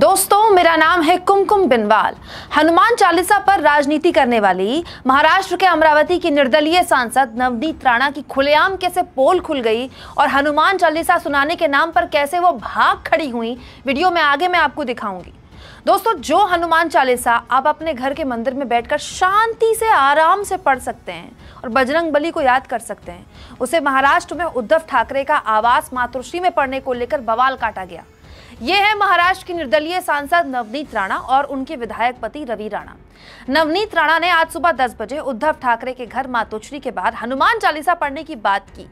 दोस्तों मेरा नाम है कुमकुम बिनवाल हनुमान चालीसा पर राजनीति करने वाली महाराष्ट्र के अमरावती की निर्दलीय सांसद नवनीत राणा की खुलेआम कैसे पोल खुल गई और हनुमान चालीसा सुनाने के नाम पर कैसे वो भाग खड़ी हुई वीडियो में आगे मैं आपको दिखाऊंगी दोस्तों जो हनुमान चालीसा आप अपने घर के मंदिर में बैठकर शांति से आराम से पढ़ सकते हैं और बजरंग बली को याद कर सकते हैं उसे महाराष्ट्र में उद्धव ठाकरे का आवास मातृश्री में पढ़ने को लेकर बवाल काटा गया ये है महाराष्ट्र के निर्दलीय सांसद नवनीत राणा और उनके विधायक पति रवि राणा नवनीत राणा ने आज सुबह 10 बजे उद्धव ठाकरे के घर मातोश्री के बाहर हनुमान चालीसा पढ़ने की बात की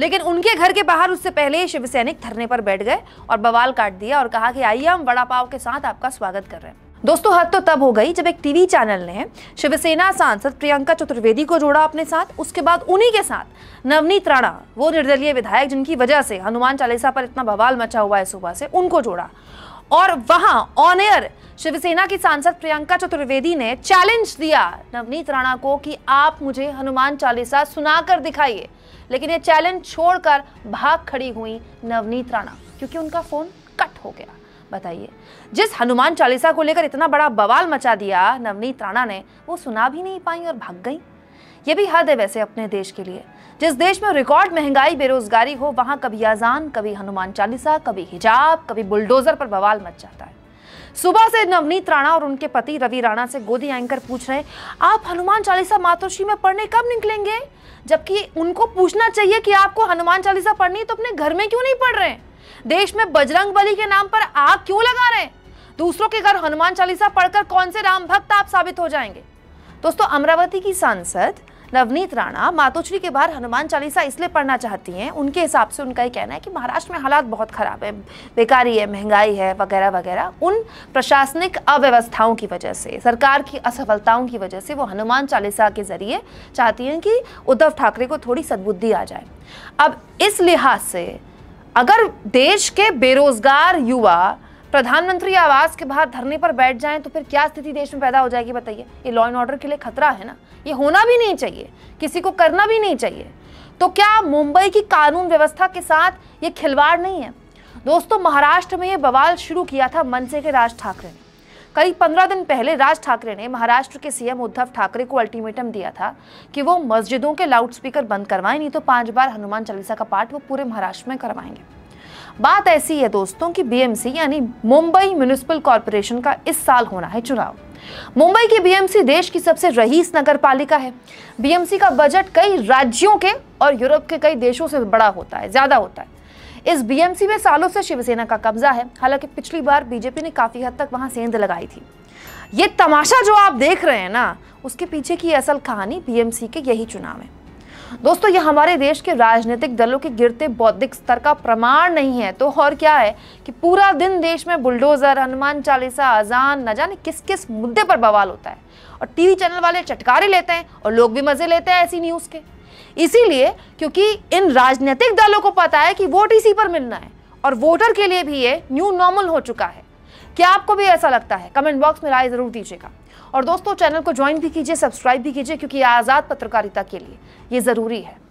लेकिन उनके घर के बाहर उससे पहले शिव सैनिक धरने पर बैठ गए और बवाल काट दिया और कहा कि आइए हम वड़ा पाव के साथ आपका स्वागत कर रहे हैं दोस्तों हद तो तब हो गई जब एक टीवी चैनल ने शिवसेना सांसद प्रियंका चतुर्वेदी को जोड़ा अपने साथ उसके बाद उन्हीं के साथ नवनीत राणा वो निर्दलीय विधायक जिनकी वजह से हनुमान चालीसा पर इतना बवाल मचा हुआ है सुबह से उनको जोड़ा और वहां ऑन एयर शिवसेना की सांसद प्रियंका चतुर्वेदी ने चैलेंज दिया नवनीत राणा को कि आप मुझे हनुमान चालीसा सुनाकर दिखाइए लेकिन ये चैलेंज छोड़कर भाग खड़ी हुई नवनीत राणा क्योंकि उनका फोन कट हो गया बताइए जिस हनुमान चालीसा को लेकर इतना बड़ा बवाल मचा दिया नवनीत राणा ने वो सुना भी नहीं पाई और भाग गई ये भी हद है वैसे अपने देश के लिए जिस देश में रिकॉर्ड महंगाई बेरोजगारी हो वहाँ कभी आजान कभी हनुमान चालीसा कभी हिजाब कभी बुलडोजर पर बवाल मच जाता है सुबह से नवनीत राणा और उनके पति रवि राणा से गोदी एंकर पूछ रहे आप हनुमान चालीसा मातोश्री में पढ़ने कब निकलेंगे जबकि उनको पूछना चाहिए कि आपको हनुमान चालीसा पढ़नी तो अपने घर में क्यों नहीं पढ़ रहे हैं देश में बजरंग बली के नाम पर आग क्यों लगा रहे हैं दूसरों के घर हनुमान चालीसा पढ़कर कौन से राम भक्त आप साबित हो जाएंगे दोस्तों अमरावती की सांसद नवनीत राणा मातोश्री के बाहर हनुमान चालीसा इसलिए पढ़ना चाहती हैं उनके हिसाब से उनका ये कहना है कि महाराष्ट्र में हालात बहुत ख़राब है बेकारी है महंगाई है वगैरह वगैरह उन प्रशासनिक अव्यवस्थाओं की वजह से सरकार की असफलताओं की वजह से वो हनुमान चालीसा के ज़रिए चाहती हैं कि उद्धव ठाकरे को थोड़ी सदबुद्धि आ जाए अब इस लिहाज से अगर देश के बेरोजगार युवा प्रधानमंत्री आवास के बाहर धरने पर बैठ जाएं तो फिर क्या स्थिति देश में पैदा हो जाएगी बताइए ये लॉ एंड ऑर्डर के लिए खतरा है ना ये होना भी नहीं चाहिए किसी को करना भी नहीं चाहिए तो क्या मुंबई की कानून व्यवस्था के साथ ये खिलवाड़ नहीं है दोस्तों महाराष्ट्र में ये बवाल शुरू किया था मनसे के राज ठाकरे ने करीब पंद्रह दिन पहले राज ठाकरे ने महाराष्ट्र के सीएम उद्धव ठाकरे को अल्टीमेटम दिया था कि वो मस्जिदों के लाउडस्पीकर बंद करवाएं नहीं तो पांच बार हनुमान चालीसा का पाठ वो पूरे महाराष्ट्र में करवाएंगे बात ऐसी है दोस्तों कि बीएमसी यानी मुंबई म्यूनिसिपल कॉरपोरेशन का इस साल होना है चुनाव मुंबई की बीएमसी देश की सबसे रईस नगर पालिका है बीएमसी का बजट कई राज्यों के और यूरोप के कई देशों से बड़ा होता है ज़्यादा होता है इस बीएमसी में सालों से शिवसेना का कब्जा है हालांकि पिछली बार बीजेपी ने काफी हद तक वहां सेंध लगाई थी ये तमाशा जो आप देख रहे हैं ना उसके पीछे की असल कहानी बीएमसी के यही चुनाव है दोस्तों ये हमारे देश के राजनीतिक दलों के गिरते बौद्धिक स्तर का प्रमाण नहीं है तो और क्या है कि पूरा दिन देश में बुलडोजर हनुमान चालीसा अजान न जाने किस किस मुद्दे पर बवाल होता है और टीवी चैनल वाले चटकारे लेते हैं और लोग भी मजे लेते हैं ऐसी न्यूज़ के इसीलिए क्योंकि इन राजनीतिक दलों को पता है कि वोट इसी पर मिलना है और वोटर के लिए भी ये न्यू नॉर्मल हो चुका है क्या आपको भी ऐसा लगता है कमेंट बॉक्स में राय जरूर दीजिएगा और दोस्तों चैनल को ज्वाइन भी कीजिए सब्सक्राइब भी कीजिए क्योंकि आज़ाद पत्रकारिता के लिए ये ज़रूरी है